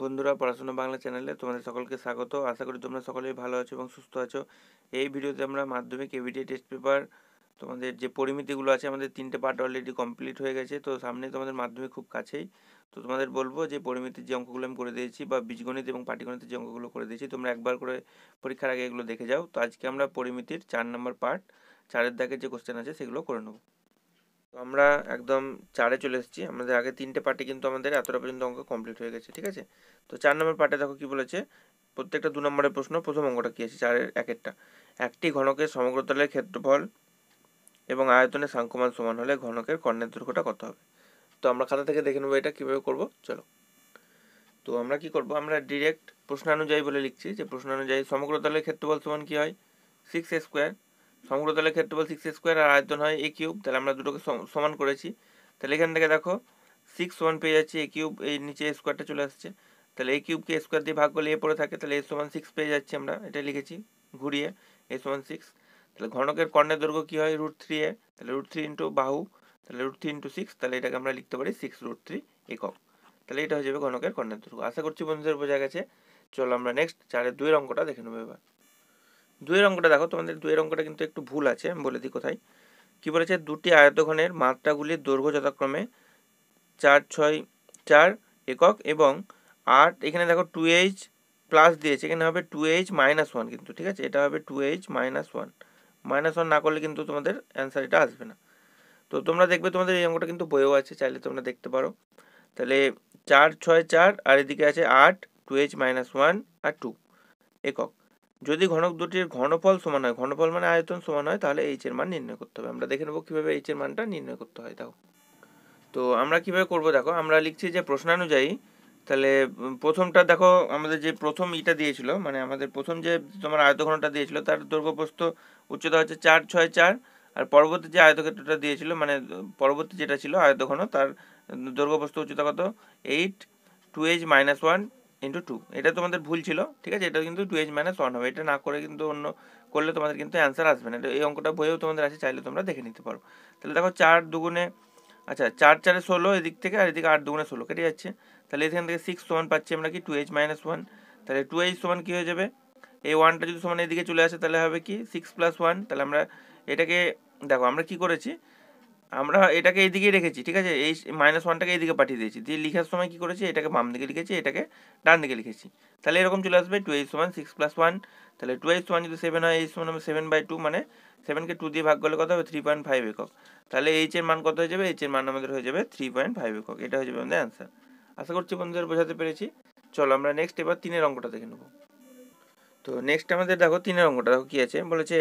বন্ধুরা পড়াশোনা বাংলা চ্যানেলে তোমাদের সকলকে স্বাগত আশা করি তোমরা সকলেই ভালো আছো এবং সুস্থ আছো এই ভিডিওতে আমরা মাধ্যমিক এভিডিএ টেস্ট পেপার তোমাদের যে পরিমিতিগুলো আছে আমাদের তিনটে পার্ট অলরেডি কমপ্লিট হয়ে গেছে তো সামনে তোমাদের মাধ্যমিক খুব কাছেই তো তোমাদের বলবো যে পরিমিতির যে অঙ্কগুলো আমি করে দিয়েছি বা বীজগণিত এবং পাটিগণিতের যে অঙ্কগুলো করে দিয়েছি তোমরা একবার করে পরীক্ষার আগে এগুলো দেখে যাও তো আজকে আমরা পরিমিতির চার নম্বর পার্ট চারের দাগের যে কোশ্চেন আছে সেগুলো করে নেবো তো আমরা একদম চারে চলে এসেছি আমাদের আগে তিনটে পার্টে কিন্তু আমাদের এতটা পর্যন্ত অঙ্ক কমপ্লিট হয়ে গেছে ঠিক আছে তো চার নম্বর পার্টে দেখো কি বলেছে প্রত্যেকটা দু নম্বরের প্রশ্ন প্রথম অঙ্কটা কী আছে চারের একেরটা একটি ঘনকের সমগ্র তলের ক্ষেত্রফল এবং আয়তনের সাংকমান সমান হলে ঘনকের কর্ণের দৈর্ঘ্যটা কত হবে তো আমরা খাতা থেকে দেখে নেবো এটা কীভাবে করবো চলো তো আমরা কি করব আমরা ডিরেক্ট প্রশ্নানুযায়ী বলে লিখছি যে প্রশ্নানুযায়ী সমগ্র তলের ক্ষেত্রফল সমান কী হয় সিক্স স্কোয়ার সমগ্রতলের ক্ষেত্রফল সিক্স স্কোয়ার আর আয়তন হয় এ কিউব তাহলে আমরা দুটোকে সমান করেছি তাহলে এখান থেকে দেখো সিক্স ওয়ান পেয়ে যাচ্ছি এ কিউব এই নিচে স্কোয়ারটা চলে আসছে তাহলে এ কিউবকে স্কোয়ার দিয়ে ভাগ করলে এ পড়ে থাকে তাহলে এ সমান সিক্স পেয়ে যাচ্ছি আমরা এটা লিখেছি ঘুরিয়ে এ সমান সিক্স তাহলে ঘনকের কর্ণের দৈর্ঘ্য কী হয় রুট থ্রি এ তাহলে রুট থ্রি ইন্টু বাহু তাহলে রুট থ্রি ইন্টু সিক্স তাহলে এটাকে আমরা লিখতে পারি সিক্স রুট থ্রি একক তাহলে এটা হয়ে যাবে ঘনকের কর্ণের দৈর্ঘ্য আশা করছি বন্ধুদের বোঝা গেছে চলো আমরা নেক্সট চারের দুই অঙ্কটা দেখে নেবো এবার দুয়ের অঙ্কটা দেখো তোমাদের দুয়ের অঙ্কটা কিন্তু একটু ভুল আছে আমি বলে দিই কোথায় কী বলেছে দুটি আয়তঘনের মাত্রাগুলির দৈর্ঘ্য যথাক্রমে চার ছয় চার একক এবং আট এখানে দেখো টু এইচ প্লাস দিয়েছে এখানে হবে টু এইচ মাইনাস ওয়ান কিন্তু ঠিক আছে এটা হবে two H minus one minus one না করলে কিন্তু তোমাদের অ্যান্সার এটা আসবে না তো তোমরা দেখবে তোমাদের এই অঙ্কটা কিন্তু বইও আছে চাইলে তোমরা দেখতে পারো তাহলে চার ছয় চার আর এদিকে আছে আট টু এইচ মাইনাস ওয়ান আর টু একক যদি ঘনক দুটির ঘনফল সমান হয় ঘনফল মানে আয়তন সমান হয় তাহলে এইচ এর মান নির্ণয় করতে হবে আমরা দেখে নেব কীভাবে এইচ এর মানটা নির্ণয় করতে হয় তাও তো আমরা কিভাবে করব দেখো আমরা লিখছি যে প্রশ্নানুযায়ী তাহলে প্রথমটা দেখো আমাদের যে প্রথম ইটা দিয়েছিল মানে আমাদের প্রথম যে তোমার আয়তঘনটা দিয়েছিল তার দৈর্ঘ্যপ্রস্থ উচ্চতা হচ্ছে চার ছয় চার আর পরবর্তী যে আয়তক্ষেত্রটা দিয়েছিল মানে পরবর্তী যেটা ছিল আয়তঘন তার দৈর্ঘ্যপ্রস্থ উচ্চতা কত eight two H minus one into two এটা তোমাদের ভুল ছিল ঠিক আছে এটা কিন্তু টু এইচ মাইনাস ওয়ান হবে এটা না করে কিন্তু অন্য করলে তোমাদের কিন্তু অ্যান্সার আসবে না এই অঙ্কটা বইয়েও তোমাদের আছে চাইলে তোমরা দেখে নিতে পারো তাহলে দেখো চার দুগুণে আচ্ছা চার চারে ষোলো এদিক থেকে আর এদিকে আট দুগুণে ষোলো কেটে যাচ্ছে তাহলে এখান থেকে সিক্স সোয়ান পাচ্ছি আমরা কি টু এইচ মাইনাস ওয়ান তাহলে টু এইচ সোয়ান কী হয়ে যাবে এই ওয়ানটা যদি সমান এদিকে চলে আসে তাহলে হবে কি সিক্স প্লাস ওয়ান তাহলে আমরা এটাকে দেখো আমরা কি করেছি আমরা এটাকে এইদিকেই রেখেছি ঠিক আছে এই মাইনাস ওয়ানটাকে এইদিকে পাঠিয়ে দিয়েছি দিয়ে লিখার সময় কী করেছি এটাকে বাম দিকে লিখেছি এটাকে ডান দিকে লিখেছি তাহলে এরকম চলে আসবে two H one six plus one তাহলে টু এইচ ওয়ান যদি সেভেন হয় H one seven by two মানে সেভেনকে টু দিয়ে ভাগ করলে কত হবে থ্রি পয়েন্ট ফাইভ একক তাহলে এইচ এর মান কত হয়ে যাবে এইচ এর মান আমাদের হয়ে যাবে থ্রি পয়েন্ট ফাইভ একক এটা হয়ে যাবে আমাদের অ্যান্সার আশা করছি বন্ধুদের বোঝাতে পেরেছি চলো আমরা নেক্সট এবার তিনের অঙ্কটা দেখে নেব তো নেক্সট আমাদের দেখো তিনের অঙ্কটা দেখো কী আছে বলেছে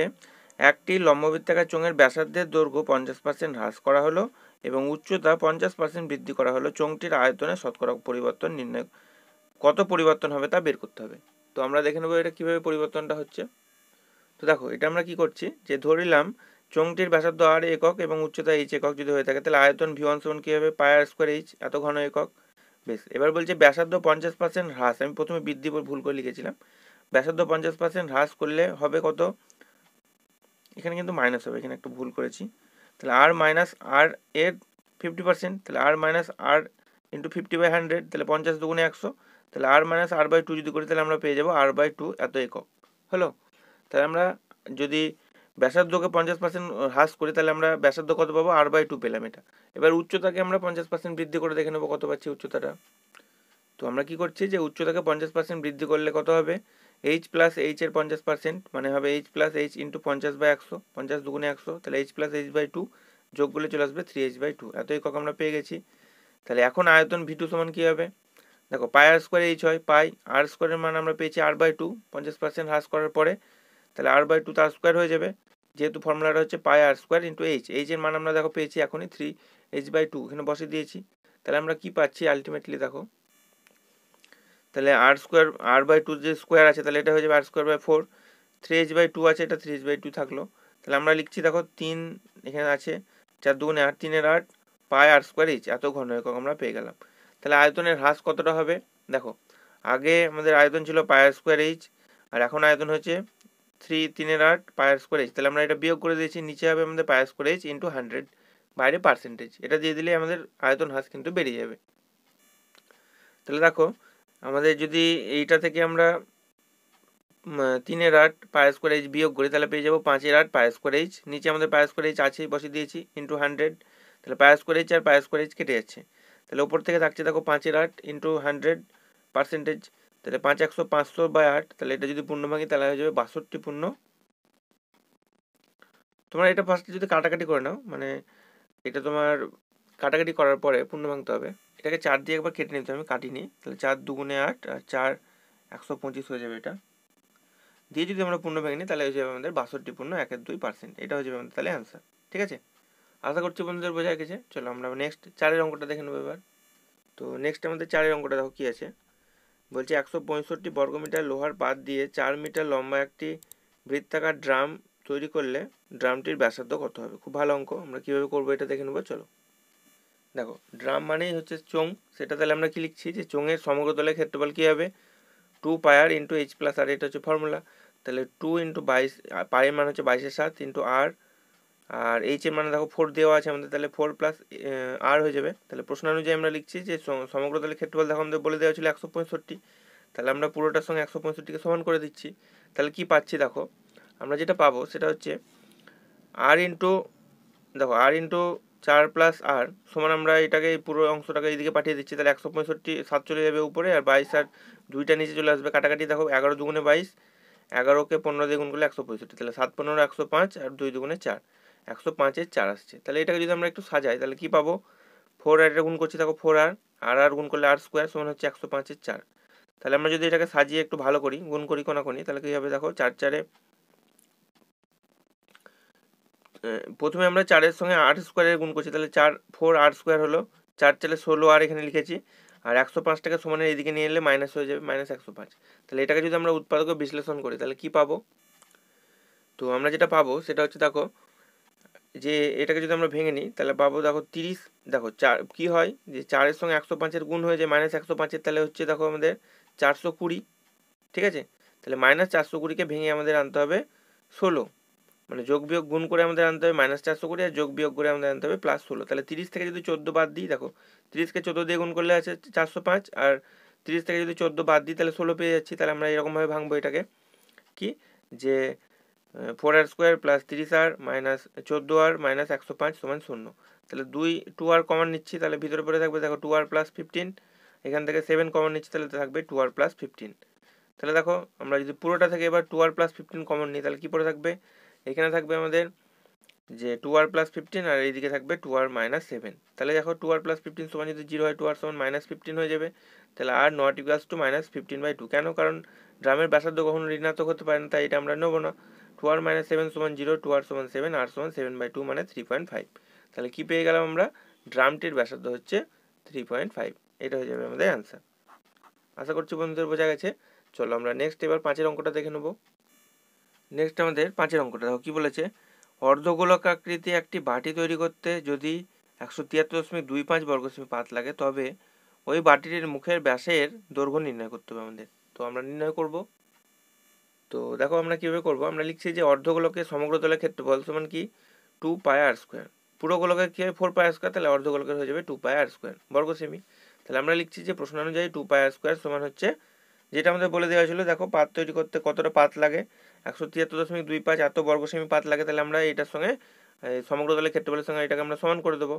একটি লম্ববৃত্তাকার চোঙের ব্যাসার্ধের দৈর্ঘ্য পঞ্চাশ পার্সেন্ট হ্রাস করা হলো এবং উচ্চতা পঞ্চাশ পার্সেন্ট বৃদ্ধি করা হলো চোঙটির আয়তনে শতকরা পরিবর্তন নির্ণয় কত পরিবর্তন হবে তা বের করতে হবে তো আমরা দেখে নেবো এটা কীভাবে পরিবর্তনটা হচ্ছে তো দেখো এটা আমরা কি করছি যে ধরিলাম চোঙটির ব্যাসার্ধ আর একক এবং উচ্চতা এইচ একক যদি হয়ে থাকে তাহলে আয়তন ভি ওয়ান সেভেন কী হবে পায়ার স্কোয়ার এইচ এত ঘন একক বেশ এবার বলছে ব্যাসার্ধ পঞ্চাশ পার্সেন্ট হ্রাস আমি প্রথমে বৃদ্ধি ভুল করে লিখেছিলাম ব্যাসার্ধ পঞ্চাশ পার্সেন্ট হ্রাস করলে হবে কত এখানে কিন্তু মাইনাস হবে এখানে একটু ভুল করেছি তাহলে আর মাইনাস আর এর ফিফটি পার্সেন্ট তাহলে R minus R into fifty by hundred তাহলে পঞ্চাশ দুগুণে একশো তাহলে R minus R by two যদি করি তাহলে আমরা পেয়ে যাবো আর বাই টু এত একক হলো তাহলে আমরা যদি ব্যাসার্ধকে পঞ্চাশ পার্সেন্ট হ্রাস করি তাহলে আমরা ব্যাসার্ধ কত পাবো আর বাই টু পেলাম এটা এবার উচ্চতাকে আমরা পঞ্চাশ পার্সেন্ট বৃদ্ধি করে দেখে নেবো কত পাচ্ছি উচ্চতাটা তো আমরা কি করছি যে উচ্চতাকে পঞ্চাশ পার্সেন্ট বৃদ্ধি করলে কত হবে এইচ প্লাস এইচ এর পঞ্চাশ পার্সেন্ট মানে হবে এইচ প্লাস এইচ ইন্টু পঞ্চাশ বাই একশো পঞ্চাশ দুগুণে একশো তাহলে H plus H by two যোগ করলে চলে আসবে থ্রি এইচ বাই টু এত একক আমরা পেয়ে গেছি তাহলে এখন আয়তন ভি টু সমান কী হবে দেখো পাই আর স্কোয়ার এইচ হয় পাই আর স্কোয়ারের মান আমরা পেয়েছি আর বাই টু পঞ্চাশ পার্সেন্ট হ্রাস করার পরে তাহলে আর বাই টু তার স্কোয়ার হয়ে যাবে যেহেতু ফর্মুলাটা হচ্ছে pi R square into H এইচের মান আমরা দেখো পেয়েছি এখনই থ্রি এইচ বাই টু এখানে বসে দিয়েছি তাহলে আমরা কী পাচ্ছি আলটিমেটলি দেখো তাহলে R square R by two যে স্কোয়ার আছে তাহলে এটা হয়ে যাবে R square by four three H by two আছে এটা থ্রি এইচ বাই টু থাকলো তাহলে আমরা লিখছি দেখো তিন এখানে আছে চার দুগুণে আট তিনের আট পায় আর স্কোয়ার এইচ এত ঘন একক আমরা পেয়ে গেলাম তাহলে আয়তনের হ্রাস কতটা হবে দেখো আগে আমাদের আয়তন ছিল পায়ার স্কোয়ার এইচ আর এখন আয়তন হচ্ছে থ্রি তিনের আট পায়ার স্কোয়ার এইচ তাহলে আমরা এটা বিয়োগ করে দিয়েছি নিচে হবে আমাদের pi R square H into hundred বাইরে পার্সেন্টেজ এটা দিয়ে দিলে আমাদের আয়তন হ্রাস কিন্তু বেড়ে যাবে তাহলে দেখো আমাদের যদি এইটা থেকে আমরা তিনের আট পায়েস স্কোয়ার এইচ বিয়োগ করি তাহলে পেয়ে যাবো পাঁচের আট পায়েস স্কোয়ার এইচ নিচে আমাদের পায়েস স্কোয়ার এইচ আছেই বসে দিয়েছি ইন্টু হান্ড্রেড তাহলে পায়েস স্কোয়ার এইচ আর পায়েস স্কোয়ার এইচ কেটে যাচ্ছে তাহলে ওপর থেকে থাকছে দেখো পাঁচের আট ইন্টু হান্ড্রেড পার্সেন্টেজ তাহলে পাঁচ একশো পাঁচশো বাই আট তাহলে এটা যদি পূর্ণ ভাঙি তাহলে হয়ে যাবে বাষট্টি পূর্ণ তোমার এটা ফার্স্টে যদি কাটাকাটি করে নাও মানে এটা তোমার কাটাকাটি করার পরে পূর্ণ ভাঙতে হবে এটাকে চার দিয়ে একবার কেটে নিতে আমি কাটিনি তাহলে চার দুগুণে আট আর চার একশো পঁচিশ হয়ে যাবে এটা দিয়ে যদি আমরা পূর্ণ ভেঙে নিই তাহলে হয়ে যাবে আমাদের বাষট্টি পূর্ণ একের দুই পার্সেন্ট এটা হয়ে যাবে আমাদের তাহলে অ্যান্সার ঠিক আছে আশা করছি বন্ধুদের বোঝা গেছে চলো আমরা নেক্সট চারের অঙ্কটা দেখে নেবো এবার তো নেক্সট আমাদের চারের অঙ্কটা দেখো কী আছে বলছে একশো পঁয়ষট্টি বর্গমিটার লোহার পাত দিয়ে চার মিটার লম্বা একটি বৃত্তাকার ড্রাম তৈরি করলে ড্রামটির ব্যাসার্ধ কত হবে খুব ভালো অঙ্ক আমরা কীভাবে করবো এটা দেখে নেবো চলো দেখো ড্রাম মানেই হচ্ছে চোং সেটা তাহলে আমরা কি লিখছি যে চোঙের সমগ্র দলের ক্ষেত্রফল কী হবে two pi R into H plus R এটা হচ্ছে ফর্মুলা তাহলে টু ইন্টু বাইশ পায়ের মান হচ্ছে বাইশের সাত ইন্টু আর আর এইচের এর মানে দেখো ফোর দেওয়া আছে আমাদের তাহলে ফোর প্লাস আর হয়ে যাবে তাহলে প্রশ্ন অনুযায়ী আমরা লিখছি যে সমগ্র দলের ক্ষেত্রফল দেখো আমাদের বলে দেওয়া ছিল একশো পঁয়ষট্টি তাহলে আমরা পুরোটার সঙ্গে একশো পঁয়ষট্টিকে সমান করে দিচ্ছি তাহলে কি পাচ্ছি দেখো আমরা যেটা পাবো সেটা হচ্ছে আর ইন্টু দেখো আর ইন্টু চার প্লাস আর সমান আমরা এটাকে পুরো অংশটাকে এইদিকে পাঠিয়ে দিচ্ছি তাহলে একশো পঁয়ষট্টি সাত চলে যাবে উপরে আর বাইশ আর দুইটা নিচে চলে আসবে কাটাকাটি দেখো এগারো দুগুণে বাইশ এগারোকে পনেরো দিয়ে গুণ করলে একশো পঁয়ষট্টি তাহলে সাত পনেরো একশো পাঁচ আর দুই দুগুণে চার একশো পাঁচের চার আসছে তাহলে এটাকে যদি আমরা একটু সাজাই তাহলে কী পাবো ফোর আর এটা গুণ করছি দেখো ফোর আর আর আর গুণ করলে আর স্কোয়ার সমান হচ্ছে একশো পাঁচের চার তাহলে আমরা যদি এটাকে সাজিয়ে একটু ভালো করি গুণ করি কোনাকোনি তাহলে কী হবে দেখো চার চারে প্রথমে আমরা চারের সঙ্গে আট স্কোয়ারের গুণ করছি তাহলে চার ফোর আট স্কোয়ার হলো চার চালে ষোলো আর এখানে লিখেছি আর একশো পাঁচটাকে সমানের এদিকে নিয়ে এলে মাইনাস হয়ে যাবে মাইনাস একশো পাঁচ তাহলে এটাকে যদি আমরা উৎপাদক বিশ্লেষণ করি তাহলে কি পাবো তো আমরা যেটা পাবো সেটা হচ্ছে দেখো যে এটাকে যদি আমরা ভেঙে নিই তাহলে পাবো দেখো তিরিশ দেখো চার কী হয় যে চারের সঙ্গে একশো পাঁচের গুণ হয়ে যায় মাইনাস একশো পাঁচের তাহলে হচ্ছে দেখো আমাদের চারশো কুড়ি ঠিক আছে তাহলে মাইনাস চারশো কুড়িকে ভেঙে আমাদের আনতে হবে ষোলো মানে যোগ বিয়োগ গুণ করে আমাদের আনতে হবে মাইনাস চারশো করে আর যোগ বিয়োগ করে আমাদের আনতে হবে প্লাস ষোলো তাহলে তিরিশ থেকে যদি চোদ্দো বাদ দিই দেখো তিরিশকে চোদ্দো দিয়ে গুণ করলে আছে চারশো পাঁচ আর তিরিশ থেকে যদি চোদ্দো বাদ দিই তাহলে ষোলো পেয়ে যাচ্ছি তাহলে আমরা এরকমভাবে ভাঙবো এটাকে কি যে ফোর আর স্কোয়ার প্লাস তিরিশ আর মাইনাস চোদ্দো আর মাইনাস একশো পাঁচ সমান শূন্য তাহলে দুই টু আর কমান নিচ্ছি তাহলে ভিতরে পড়ে থাকবে দেখো টু আর প্লাস ফিফটিন এখান থেকে সেভেন কমন নিচ্ছি তাহলে থাকবে টু আর প্লাস ফিফটিন তাহলে দেখো আমরা যদি পুরোটা থেকে এবার two R plus fifteen common নিই তাহলে কী পড়ে থাকবে এখানে থাকবে আমাদের যে টু আর প্লাস ফিফটিন আর এইদিকে থাকবে টু আর মাইনাস সেভেন তাহলে দেখো টু আর প্লাস ফিফটিন সমান যদি জিরো হয় টু আর সমান মাইনাস ফিফটিন হয়ে যাবে তাহলে R not equals to minus fifteen by two কেন কারণ ড্রামের ব্যাসার্ধ কখনো ঋণাত্মক হতে পারে না তাই এটা আমরা নেবো না টু আর মাইনাস সেভেন সমান জিরো টু আর সমান সেভেন আর সমান সেভেন বাই টু মানে থ্রি পয়েন্ট ফাইভ তাহলে কী পেয়ে গেলাম আমরা ড্রামটির ব্যাসার্ধ হচ্ছে থ্রি পয়েন্ট ফাইভ এটা হয়ে যাবে আমাদের অ্যান্সার আশা করছি বন্ধুদের বোঝা গেছে চলো আমরা নেক্সট এবার পাঁচের অঙ্কটা দেখে নেবো নেক্সট আমাদের পাঁচের অঙ্কটা দেখো কী বলেছে অর্ধগোলক আকৃতি একটি বাটি তৈরি করতে যদি একশো তিয়াত্তর দশমিক দুই পাঁচ বর্গ পাত লাগে তবে ওই বাটিটির মুখের ব্যাসের দৈর্ঘ্য নির্ণয় করতে হবে আমাদের তো আমরা নির্ণয় করব তো দেখো আমরা কীভাবে করব আমরা লিখছি যে অর্ধগোলকের সমগ্র তলের বল সমান কি টু পায় আর স্কোয়ার পুরো গোলকের কী হয় ফোর পায় আর স্কোয়ার তাহলে অর্ধগোলকের হয়ে যাবে টু পায় আর স্কোয়ার বর্গসেমি তাহলে আমরা লিখছি যে প্রশ্ন অনুযায়ী টু পায় আর স্কোয়ার সমান হচ্ছে যেটা আমাদের বলে দেওয়া ছিল দেখো পাত তৈরি করতে কতটা পাত লাগে একশো তিয়াত্তর দশমিক দুই পাঁচ এত বর্গ সেমি পাত লাগে তাহলে আমরা এটার সঙ্গে সমগ্র দলের ক্ষেত্রফলের সঙ্গে এটাকে আমরা সমান করে দেবো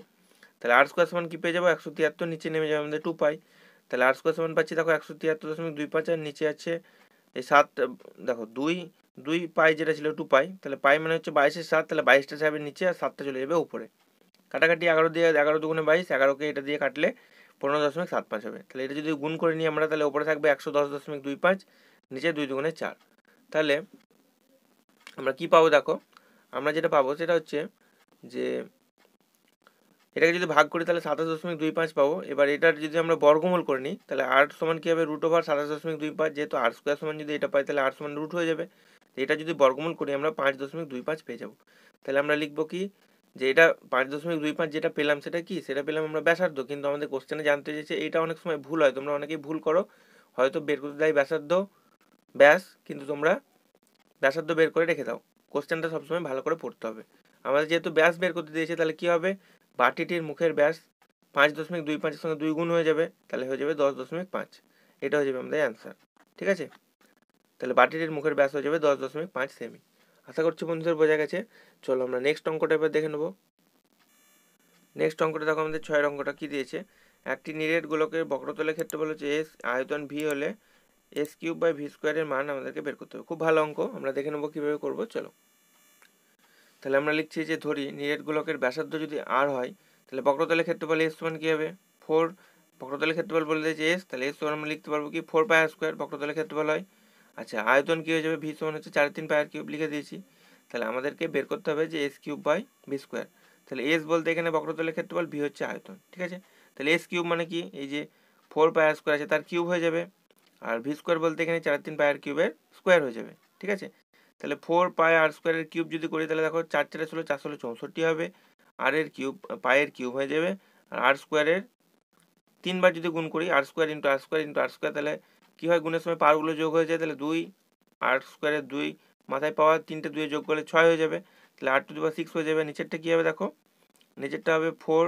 তাহলে আর স্কোয়ার সমান কী পেয়ে যাবো একশো তিয়াত্তর নিচে নেমে যাবে আমাদের টু পাই তাহলে আর স্কোয়ার সমান পাচ্ছি দেখো একশো তিয়াত্তর দশমিক দুই পাঁচ আর নিচে আছে এই সাত দেখো দুই দুই পাই যেটা ছিল টু পাই তাহলে পাই মানে হচ্ছে বাইশের সাত তাহলে বাইশটা যাবে নিচে আর সাতটা চলে যাবে উপরে কাটাকাটি এগারো দিয়ে এগারো দুগুণে বাইশ এগারোকে এটা দিয়ে কাটলে পনেরো দশমিক সাত পাঁচ হবে তাহলে এটা যদি গুণ করে নিই আমরা তাহলে ওপরে থাকবে একশো দশ দশমিক দুই পাঁচ নিচে দুই দুগুণে চার তাহলে আমরা কি পাবো দেখো আমরা যেটা পাবো সেটা হচ্ছে যে এটাকে যদি ভাগ করি তাহলে সাতাশ দশমিক দুই পাঁচ পাবো এবার এটার যদি আমরা বর্গমূল করে নিই তাহলে আট সমান কী হবে রুট ওভার সাতাশ দশমিক দুই পাঁচ যেহেতু আট স্কোয়ার সমান যদি এটা পাই তাহলে আট সমান রুট হয়ে যাবে এটা যদি বর্গমূল করি আমরা পাঁচ দশমিক দুই পাঁচ পেয়ে যাবো তাহলে আমরা লিখবো কি যে এটা পাঁচ দশমিক দুই পাঁচ যেটা পেলাম সেটা কি সেটা পেলাম আমরা ব্যাসার্ধ কিন্তু আমাদের কোশ্চেনে জানতে চাইছে এটা অনেক সময় ভুল হয় তোমরা অনেকেই ভুল করো হয়তো বের করতে দেয় ব্যাসার্ধ ব্যাস কিন্তু তোমরা ব্যাসার্ধ বের করে রেখে দাও কোশ্চেনটা সবসময় ভালো করে পড়তে হবে আমাদের যেহেতু ব্যাস বের করতে দিয়েছে তাহলে কী হবে বাটিটির মুখের ব্যাস পাঁচ দশমিক দুই পাঁচের সঙ্গে দুই গুণ হয়ে যাবে তাহলে হয়ে যাবে দশ দশমিক পাঁচ এটা হয়ে যাবে আমাদের অ্যান্সার ঠিক আছে তাহলে বাটিটির মুখের ব্যাস হয়ে যাবে দশ দশমিক পাঁচ সেমি আশা করছি বন্ধুদের বোঝা গেছে চলো আমরা নেক্সট অঙ্কটা এবার দেখে নেবো নেক্সট অঙ্কটা দেখো আমাদের ছয়ের অঙ্কটা কী দিয়েছে একটি নিরেট গোলকের বক্রতলের ক্ষেত্রে বলেছে এস আয়তন ভি হলে এস কিউব বাই ভি স্কোয়ারের মান আমাদেরকে বের করতে হবে খুব ভালো অঙ্ক আমরা দেখে নেবো কীভাবে করবো চলো তাহলে আমরা লিখছি যে ধরি নিরেট গোলকের ব্যাসার্ধ যদি আর হয় তাহলে বক্রতলের ক্ষেত্রফল এস সমান কী হবে ফোর বক্রতলের ক্ষেত্রফল বলে দিয়েছে এস তাহলে এস সমান আমরা লিখতে পারবো কি ফোর পায়ার স্কোয়ার বক্রতলের ক্ষেত্রফল হয় আচ্ছা আয়তন কী হয়ে যাবে ভি সমান হচ্ছে চার তিন পায়ার কিউব লিখে দিয়েছি তাহলে আমাদেরকে বের করতে হবে যে S cube by V square তাহলে এস বলতে এখানে বক্রতলের ক্ষেত্রফল ভি হচ্ছে আয়তন ঠিক আছে তাহলে এস কিউব মানে কি এই যে ফোর পায়ার স্কোয়ার আছে তার কিউব হয়ে যাবে আর ভি স্কোয়ার বলতে এখানে চার তিন পায়ের কিউবের স্কোয়ার হয়ে যাবে ঠিক আছে তাহলে ফোর পায়ে আর স্কোয়ারের কিউব যদি করি তাহলে দেখো চার চারে ষোলো চার ষোলো চৌষট্টি হবে আর এর কিউব পায়ের কিউব হয়ে যাবে আর আর স্কোয়ারের তিনবার যদি গুণ করি R square into R square into R square তাহলে কী হয় গুণের সময় পাওয়ারগুলো যোগ হয়ে যায় তাহলে দুই আর স্কোয়ারের দুই মাথায় পাওয়ার তিনটে দুয়ে যোগ করলে ছয় হয়ে যাবে তাহলে আট টু দু সিক্স হয়ে যাবে নিচেরটা কী হবে দেখো নিচেরটা হবে ফোর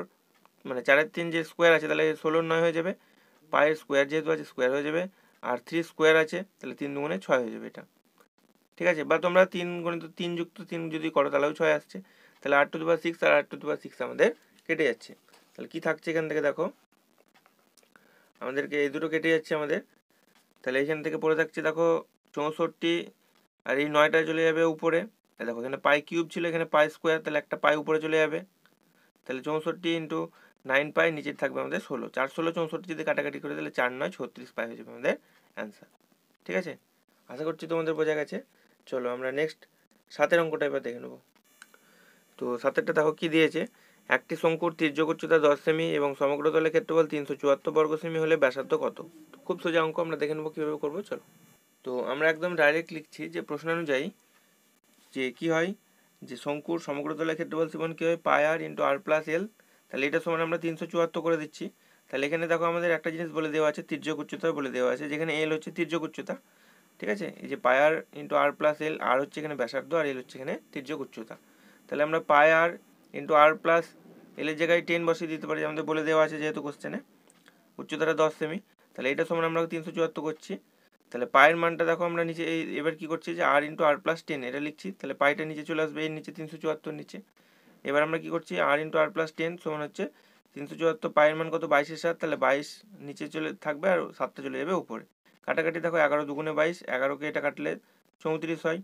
মানে চারের তিন যে স্কোয়ার আছে তাহলে ষোলোর নয় হয়ে যাবে পায়ের স্কোয়ার যেহেতু আছে স্কোয়ার হয়ে যাবে আর থ্রি স্কোয়ার আছে তাহলে তিন দুগুণে ছয় হয়ে যাবে এটা ঠিক আছে বা তোমরা তিন গণিত তিন যুক্ত তিন যদি করো তাহলেও ছয় আসছে তাহলে আট টু দু সিক্স আর আট টু দু সিক্স আমাদের কেটে যাচ্ছে তাহলে কি থাকছে এখান থেকে দেখো আমাদেরকে এই দুটো কেটে যাচ্ছে আমাদের তাহলে এখান থেকে পড়ে থাকছে দেখো চৌষট্টি আর এই নয়টা চলে যাবে উপরে দেখো এখানে পাই কিউব ছিল এখানে পাই স্কোয়ার তাহলে একটা পাই উপরে চলে যাবে তাহলে চৌষট্টি ইন্টু নাইন পাই নিচের থাকবে আমাদের ষোলো চার ষোলো চৌষট্টি যদি কাটাকাটি করে তাহলে চার নয় ছত্রিশ পাই হয়ে যাবে আমাদের অ্যান্সার ঠিক আছে আশা করছি তোমাদের বোঝা গেছে চলো আমরা নেক্সট সাতের অঙ্কটা এবার দেখে নেব তো সাতেরটা দেখো কী দিয়েছে একটি শঙ্কুর তীর্যক উচ্চতা দশ সেমি এবং সমগ্র তলের ক্ষেত্রফল তিনশো চুয়াত্তর বর্গ সেমি হলে ব্যাসার্ধ কত খুব সোজা অঙ্ক আমরা দেখে নেবো কীভাবে করবো চলো তো আমরা একদম ডাইরেক্ট লিখছি যে প্রশ্ন অনুযায়ী যে কি হয় যে শঙ্কুর সমগ্র তলের ক্ষেত্রফল সেমন কী হয় পাই আর ইন্টু আর প্লাস এল তাহলে এটা সমান আমরা তিনশো চুয়াত্তর করে দিচ্ছি তাহলে এখানে দেখো আমাদের একটা জিনিস বলে দেওয়া আছে তীর্যক উচ্চতা বলে দেওয়া আছে যেখানে এল হচ্ছে তীর্যক উচ্চতা ঠিক আছে এই যে পাই আর ইন্টু আর প্লাস এল আর হচ্ছে এখানে ব্যাসার্ধ আর এল হচ্ছে এখানে তির্যক উচ্চতা তাহলে আমরা পাই আর ইন্টু আর প্লাস এলের জায়গায় টেন বসিয়ে দিতে পারি আমাদের বলে দেওয়া আছে যেহেতু কোশ্চেনে উচ্চতাটা দশ সেমি তাহলে এটা সমান আমরা তিনশো চুয়াত্তর করছি তাহলে পায়ের মানটা দেখো আমরা নিচে এই এবার কী করছি যে R into R plus ten এটা লিখছি তাহলে পাইটা নিচে চলে আসবে এর নিচে তিনশো চুয়াত্তর নিচে এবার আমরা কী করছি R into R plus ten সমান হচ্ছে তিনশো চুয়াত্তর পায়ের মান কত বাইশের সাত তাহলে বাইশ নিচে চলে থাকবে আর সাতটা চলে যাবে উপরে কাটাকাটি দেখো এগারো দুগুণে বাইশ এগারোকে এটা কাটলে চৌত্রিশ হয়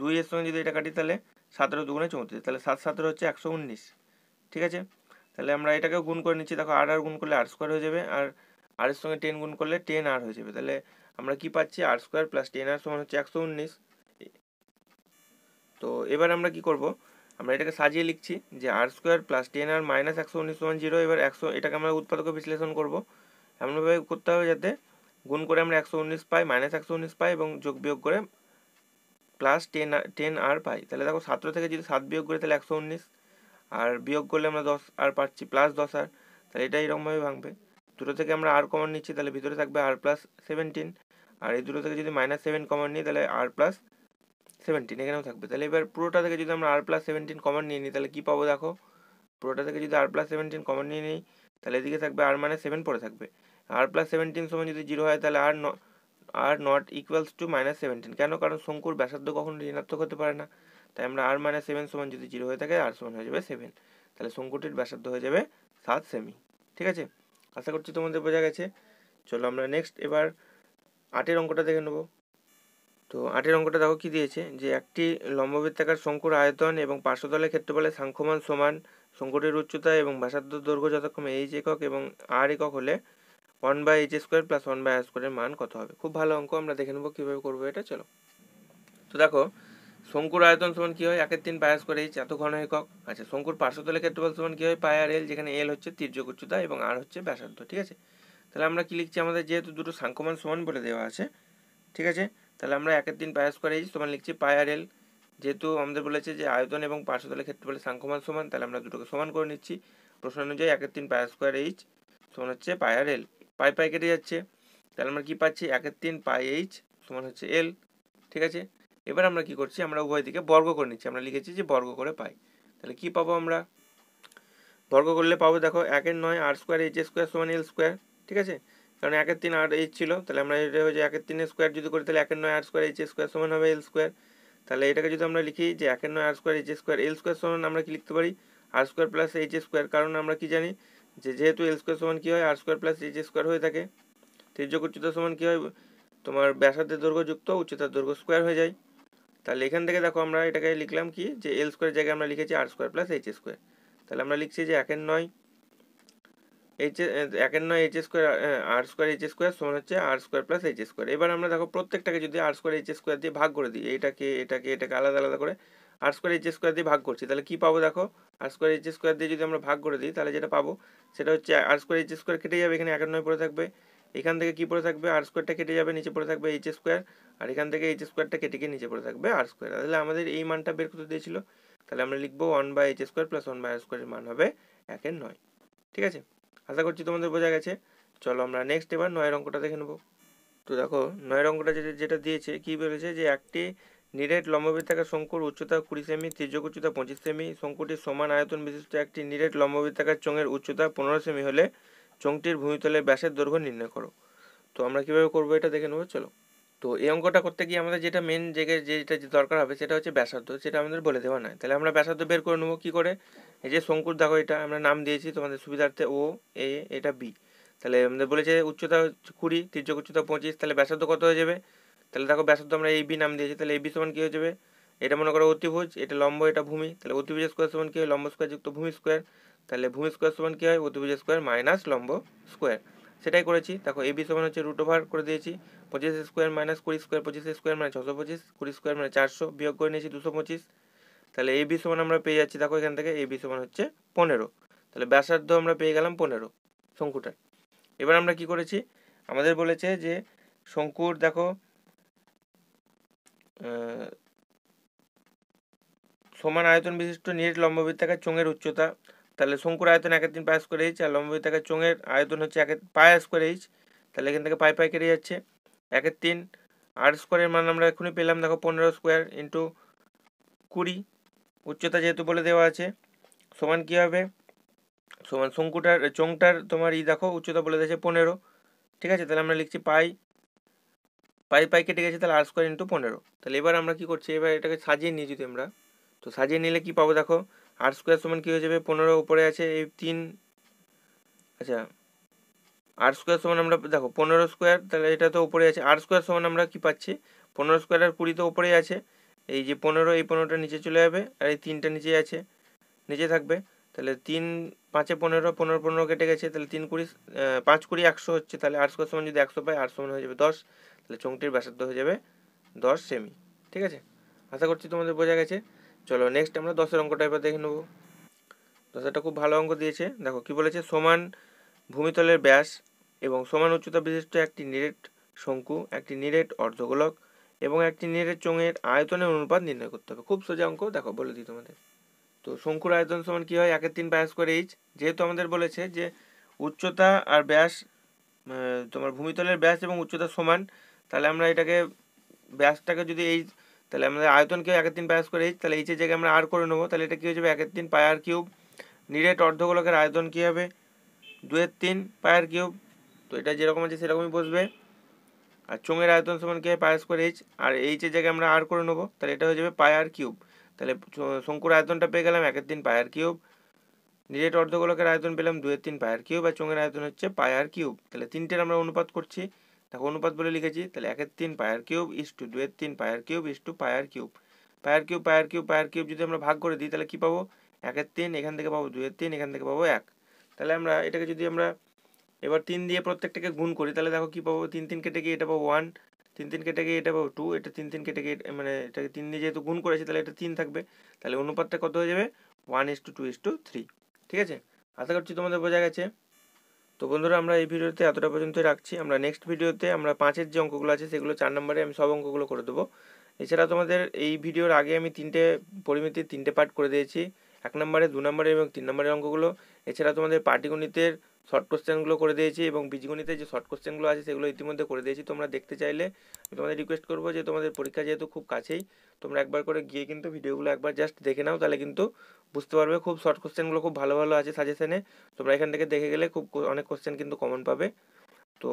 দুই এর সঙ্গে যদি এটা কাটি তাহলে সতেরো দুগুণে চৌত্রিশ তাহলে সাত সতেরো হচ্ছে একশো উনিশ ঠিক আছে তাহলে আমরা এটাকেও গুণ করে নিচ্ছি দেখো আর আর গুণ করলে আর স্কোয়ার হয়ে যাবে আর আর এর সঙ্গে টেন গুণ করলে টেন আর হয়ে যাবে তাহলে আমরা কি পাচ্ছি R square plus ten R সমান হচ্ছে একশো উনিশ তো এবার আমরা কি করবো আমরা এটাকে সাজিয়ে লিখছি যে R square plus ten R minus একশো উনিশ সমান জিরো এবার একশো এটাকে আমরা উৎপাদক বিশ্লেষণ করব এমনভাবে করতে হবে যাতে গুণ করে আমরা একশো উনিশ পাই মাইনাস একশো উনিশ পাই এবং যোগ বিয়োগ করে প্লাস টেন টেন আর পাই তাহলে দেখো সতেরো থেকে যদি সাত বিয়োগ করে তাহলে একশো উনিশ আর বিয়োগ করলে আমরা দশ আর পাচ্ছি প্লাস দশ আর তাহলে এটা এরকমভাবে ভাঙবে দুটো থেকে আমরা আর কমন নিচ্ছি তাহলে ভিতরে থাকবে আর প্লাস সেভেন্টিন আর এই দুটো থেকে যদি মাইনাস সেভেন কমন নিই তাহলে আর প্লাস সেভেন্টিন এখানেও থাকবে তাহলে এবার পুরোটা থেকে যদি আমরা আর প্লাস সেভেন্টিন কমন নিয়ে নিই তাহলে কী পাবো দেখো পুরোটা থেকে যদি আর প্লাস সেভেন্টিন কমন নিয়ে নিই তাহলে এদিকে থাকবে আর মানে সেভেন পরে থাকবে আর প্লাস সেভেন্টিন সময় যদি জিরো হয় তাহলে আর R not equals to minus seventeen কেন কারণ শঙ্কুর ব্যাসার্ধ কখনো ঋণাত্মক হতে পারে না তাই আমরা আর মানে সেভেন সমান যদি জিরো হয়ে থাকে আর সমান হয়ে যাবে সেভেন তাহলে শঙ্কুটির ব্যাসার্ধ হয়ে যাবে সাত সেমি ঠিক আছে আশা করছি তোমাদের বোঝা গেছে চলো আমরা নেক্সট এবার আটের অঙ্কটা দেখে নেবো তো আটের অঙ্কটা দেখো কি দিয়েছে যে একটি লম্ববৃত্তাকার শঙ্কুর আয়তন এবং পার্শ্বতলের ক্ষেত্রফলের সাংখ্যমান সমান শঙ্কুটির উচ্চতা এবং ভাষাত্ম দৈর্ঘ্য যথাক্রমে এইচ একক এবং আর একক হলে one by H square plus one by R স্কোয়ারের মান কত হবে খুব ভালো অঙ্ক আমরা দেখে নেবো কীভাবে করবো এটা চলো তো দেখো শঙ্কুর আয়তন সমান কী হয় একের তিন পায়াস স্কোয়ার এইচ এত ঘন একক আচ্ছা শঙ্কুর পার্শ্বতলের ক্ষেত্রফল সমান কী হয় পায়ার এল যেখানে এল হচ্ছে তীর্যক উচ্চতা এবং আর হচ্ছে ব্যাসার্ধ ঠিক আছে তাহলে আমরা কি লিখছি আমাদের যেহেতু দুটো সাংখ্যমান সমান বলে দেওয়া আছে ঠিক আছে তাহলে আমরা একের দিন পায়াস স্কোয়ার এইচ সমান লিখছি পাই আর এল যেহেতু আমাদের বলেছে যে আয়তন এবং পার্শ্বতলের বলে সাংখ্যমান সমান তাহলে আমরা দুটোকে সমান করে নিচ্ছি প্রশ্ন অনুযায়ী একের তিন পায়া স্কোয়ার এইচ সমান হচ্ছে পাই আর এল পাই পাই কেটে যাচ্ছে তাহলে আমরা কি পাচ্ছি একের তিন পাই এইচ সমান হচ্ছে এল ঠিক আছে এবার আমরা কি করছি আমরা উভয় দিকে বর্গ করে নিচ্ছি আমরা লিখেছি যে বর্গ করে পাই তাহলে কি পাবো আমরা বর্গ করলে পাবো দেখো একের নয় আর স্কোয়ার এইচ স্কোয়ার সমান এল স্কোয়ার ঠিক আছে কারণ একের তিন আর এইচ ছিল তাহলে আমরা এটা যে একের তিনের স্কোয়ার যদি করি তাহলে একের নয় আর স্কোয়ার এইচ স্কোয়ার সমান হবে এল স্কোয়ার তাহলে এটাকে যদি আমরা লিখি যে একের নয় R square H square L square সমান আমরা কি লিখতে পারি R square plus H square কারণ আমরা কি জানি যে যেহেতু এল স্কোয়ার সমান কী হয় R square plus H square হয়ে থাকে তির্যক উচ্চতা সমান কী হয় তোমার ব্যাসার্ধের দৈর্ঘ্য যুক্ত উচ্চতার দৈর্ঘ্য স্কোয়ার হয়ে যায় তাহলে এখান থেকে দেখো আমরা এটাকে লিখলাম কি যে এল স্কোয়ার জায়গায় আমরা লিখেছি R square plus H square তাহলে আমরা লিখছি যে একের নয় এইচ একের নয় H square R square H square সমান হচ্ছে R square plus H square এবার আমরা দেখো প্রত্যেকটাকে যদি আর স্কোয়ার এইচ স্কোয়ার দিয়ে ভাগ করে দিই এটাকে এটাকে এটাকে আলাদা আলাদা করে আর স্কোয়ার এইচ স্কোয়ার দিয়ে ভাগ করছি তাহলে কী পাবো দেখো আর স্কোয়ার এইচ স্কোয়ার দিয়ে যদি আমরা ভাগ করে দিই তাহলে যেটা পাবো সেটা হচ্ছে আর স্কোয়ার এইচ স্কোয়ার কেটে যাবে এখানে একের নয় পড়ে থাকবে এখান থেকে কি পড়ে থাকবে আর স্কোয়ারটা কেটে যাবে নিচে পড়ে থাকবে এইচ স্কোয়ার আর এখান থেকে এইচ স্কোয়ারটা কেটে গিয়ে নিচে পড়ে থাকবে আর স্কোয়ার তাহলে আমাদের এই মানটা বের করতে দিয়েছিল তাহলে আমরা লিখবো one by H square plus one by R স্কোয়ারের মান হবে একের নয় ঠিক আছে আশা করছি তোমাদের বোঝা গেছে চলো আমরা নেক্সট এবার নয়ের অঙ্কটা দেখে নেবো তো দেখো নয়ের অঙ্কটা যেটা যেটা দিয়েছে কি বলেছে যে একটি নিরেট থাকা শঙ্কুর উচ্চতা কুড়ি সেমি তীর্যক উচ্চতা পঁচিশ সেমি শঙ্কুটির সমান আয়তন বিশিষ্ট একটি নিরেট থাকা চোঙের উচ্চতা পনেরো সেমি হলে চোঙটির ভূমিতলে ব্যাসের দৈর্ঘ্য নির্ণয় করো তো আমরা কীভাবে করবো এটা দেখে নেবো চলো তো এই অঙ্কটা করতে গিয়ে আমাদের যেটা মেন জায়গায় যেটা দরকার হবে সেটা হচ্ছে ব্যাসার্ধ সেটা আমাদের বলে দেওয়া নয় তাহলে আমরা ব্যাসার্ধ বের করে নেবো কী করে এই যে শঙ্কুর দেখো এটা আমরা নাম দিয়েছি তোমাদের সুবিধার্থে ও এ এটা বি তাহলে আমাদের বলেছে উচ্চতা কুড়ি তির্যক উচ্চতা পঁচিশ তাহলে ব্যাসার্ধ কত হয়ে যাবে তাহলে দেখো ব্যাসার্ধ আমরা এই বি নাম দিয়েছি তাহলে এই বি সমান কী হয়ে যাবে এটা মনে করো অতিভুজ এটা লম্ব এটা ভূমি তাহলে অতিভুজ স্কোয়ার সমান কী হয় লম্ব স্কোয়ার যুক্ত ভূমি স্কোয়ার তাহলে ভূমি স্কোয়ার সমান কী হয় অতিভুজ স্কোয়ার মাইনাস লম্ব স্কোয়ার সেটাই করেছি দেখো এবি সমান হচ্ছে রুট ওভার করে দিয়েছি পঁচিশ স্কোয়ার মাইনাস কুড়ি স্কোয়ার পঁচিশ স্কোয়ার মানে ছশো পঁচিশ কুড়ি স্কোয়ার মানে চারশো বিয়োগ করে নিয়েছি দুশো পঁচিশ তাহলে এবি সমান আমরা পেয়ে যাচ্ছি দেখো এখান থেকে এবি সমান হচ্ছে পনেরো তাহলে ব্যাসার্ধ আমরা পেয়ে গেলাম পনেরো শঙ্কুটার এবার আমরা কি করেছি আমাদের বলেছে যে শঙ্কুর দেখো সমান আয়তন বিশিষ্ট নিট লম্ববৃত্তাকার চোঙের উচ্চতা তাহলে শঙ্কুর আয়তন একের তিন পায় স্কোয়ার এইচ আর থেকে চোঙের আয়তন হচ্ছে একের পায়ে স্কোয়ার এইচ তাহলে এখান থেকে পাই পায়ে কেটে যাচ্ছে একের তিন আর স্কোয়ারের মান আমরা এখনই পেলাম দেখো পনেরো স্কোয়ার ইন্টু কুড়ি উচ্চতা যেহেতু বলে দেওয়া আছে সমান কী হবে সমান শঙ্কুটার চোঙটার তোমার ই দেখো উচ্চতা বলে দিয়েছে পনেরো ঠিক আছে তাহলে আমরা লিখছি পাই পাই পাই কেটে গেছে তাহলে আর স্কোয়ার ইন্টু পনেরো তাহলে এবার আমরা কী করছি এবার এটাকে সাজিয়ে নিয়ে যদি আমরা তো সাজিয়ে নিলে কী পাবো দেখো আর স্কোয়ার সমান কী হয়ে যাবে পনেরো উপরে আছে এই তিন আচ্ছা আর স্কোয়ার সমান আমরা দেখো পনেরো স্কোয়ার তাহলে এটা তো উপরে আছে আর স্কোয়ার সমান আমরা কি পাচ্ছি পনেরো স্কোয়ার আর কুড়ি তো উপরেই আছে এই যে পনেরো এই পনেরোটা নিচে চলে যাবে আর এই তিনটা নিচে আছে নিচে থাকবে তাহলে তিন পাঁচে পনেরো পনেরো পনেরো কেটে গেছে তাহলে তিন কুড়ি পাঁচ কুড়ি একশো হচ্ছে তাহলে আট স্কোয়ার সমান যদি একশো পায় আট সমান হয়ে যাবে দশ তাহলে চোঙটির ব্যাসার্ধ হয়ে যাবে দশ সেমি ঠিক আছে আশা করছি তোমাদের বোঝা গেছে চলো নেক্সট আমরা দশের অঙ্কটা এবার দেখে নেব দশটা খুব ভালো অঙ্ক দিয়েছে দেখো কি বলেছে সমান ভূমিতলের ব্যাস এবং সমান উচ্চতা বিশিষ্ট একটি নিরেট শঙ্কু একটি নিরেট অর্ধগোলক এবং একটি নিরেট চোঙের আয়তনের অনুপাত নির্ণয় করতে হবে খুব সোজা অঙ্ক দেখো বলে দিই তোমাদের তো শঙ্কুর আয়তন সমান কী হয় একের তিন পায়াস করে এইচ যেহেতু আমাদের বলেছে যে উচ্চতা আর ব্যাস তোমার ভূমিতলের ব্যাস এবং উচ্চতা সমান তাহলে আমরা এটাকে ব্যাসটাকে যদি এই তাহলে আমাদের কেউ একের তিন পায়াস করে এইচ তাহলে এইচের জায়গায় আমরা আর করে নেবো তাহলে এটা কী হয়ে যাবে একের তিন পায়ার কিউব নিরেট অর্ধগোলকের আয়তন কী হবে দুয়ের তিন পায়ার কিউব তো এটা যেরকম আছে সেরকমই বসবে আর চোঙের আয়তন সমান কী হবে পায়ার করে এইচ আর এইচের জায়গায় আমরা আর করে নেবো তাহলে এটা হয়ে যাবে পায়ার কিউব তাহলে শঙ্কুর আয়তনটা পেয়ে গেলাম একের তিন পায়ার কিউব নিরেট অর্ধগোলকের আয়তন পেলাম দুয়ের তিন পায়ার কিউব আর চোঙের আয়তন হচ্ছে পায়ার কিউব তাহলে তিনটের আমরা অনুপাত করছি দেখো অনুপাত বলে লিখেছি তাহলে একের তিন পায়ার কিউব ইস টু দুয়ের তিন pi R cube is to pi R cube pi R cube pi R cube pi R cube যদি আমরা ভাগ করে দিই তাহলে কী পাবো একের তিন এখান থেকে পাবো দুয়ের তিন এখান থেকে পাবো এক তাহলে আমরা এটাকে যদি আমরা এবার তিন দিয়ে প্রত্যেকটাকে গুণ করি তাহলে দেখো কি পাবো তিন তিন কেটে গিয়ে এটা পাবো ওয়ান তিন তিন কেটে গিয়ে এটা পাবো টু এটা তিন তিন কেটে গিয়ে মানে এটাকে তিন দিয়ে যেহেতু গুণ করেছি তাহলে এটা তিন থাকবে তাহলে অনুপাতটা কত হয়ে যাবে one is to two two is to two আছে আশা করছি তোমাদের বোঝা গেছে তো বন্ধুরা আমরা এই ভিডিওতে এতটা পর্যন্ত রাখছি আমরা নেক্সট ভিডিওতে আমরা পাঁচের যে অঙ্কগুলো আছে সেগুলো চার নম্বরে আমি সব অঙ্কগুলো করে দেবো এছাড়া তোমাদের এই ভিডিওর আগে আমি তিনটে পরিমিতির তিনটে পার্ট করে দিয়েছি এক নম্বরে দু নম্বরে এবং তিন নম্বরের অঙ্কগুলো এছাড়া তোমাদের পাটিগণিতের শর্ট কোশ্চেনগুলো করে দিয়েছি এবং বীজগণিতে যে শর্ট কোশ্চেনগুলো আছে সেগুলো ইতিমধ্যে করে দিয়েছি তোমরা দেখতে চাইলে তোমাদের রিকোয়েস্ট করবো যে তোমাদের পরীক্ষা যেহেতু খুব কাছেই তোমরা একবার করে গিয়ে কিন্তু ভিডিওগুলো একবার জাস্ট দেখে নাও তাহলে কিন্তু বুঝতে পারবে খুব শর্ট কোশ্চেনগুলো খুব ভালো ভালো আছে সাজেশনে তোমরা এখান থেকে দেখে গেলে খুব অনেক কোশ্চেন কিন্তু কমন পাবে তো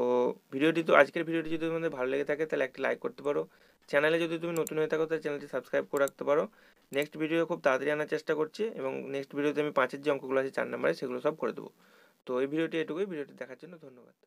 ভিডিওটি তো আজকের ভিডিওটি যদি তোমাদের ভালো লেগে থাকে তাহলে একটা লাইক করতে পারো চ্যানেলে যদি তুমি নতুন হয়ে থাকো তাহলে চ্যানেলটি সাবস্ক্রাইব করে রাখতে পারো নেক্সট ভিডিও খুব তাড়াতাড়ি আনার চেষ্টা করছি এবং নেক্সট ভিডিওতে আমি পাঁচের যে অঙ্কগুলো আছে চার নাম্বারে সেগুলো সব করে দেবো তো এই ভিডিওটি এটুকুই ভিডিওটি দেখার জন্য ধন্যবাদ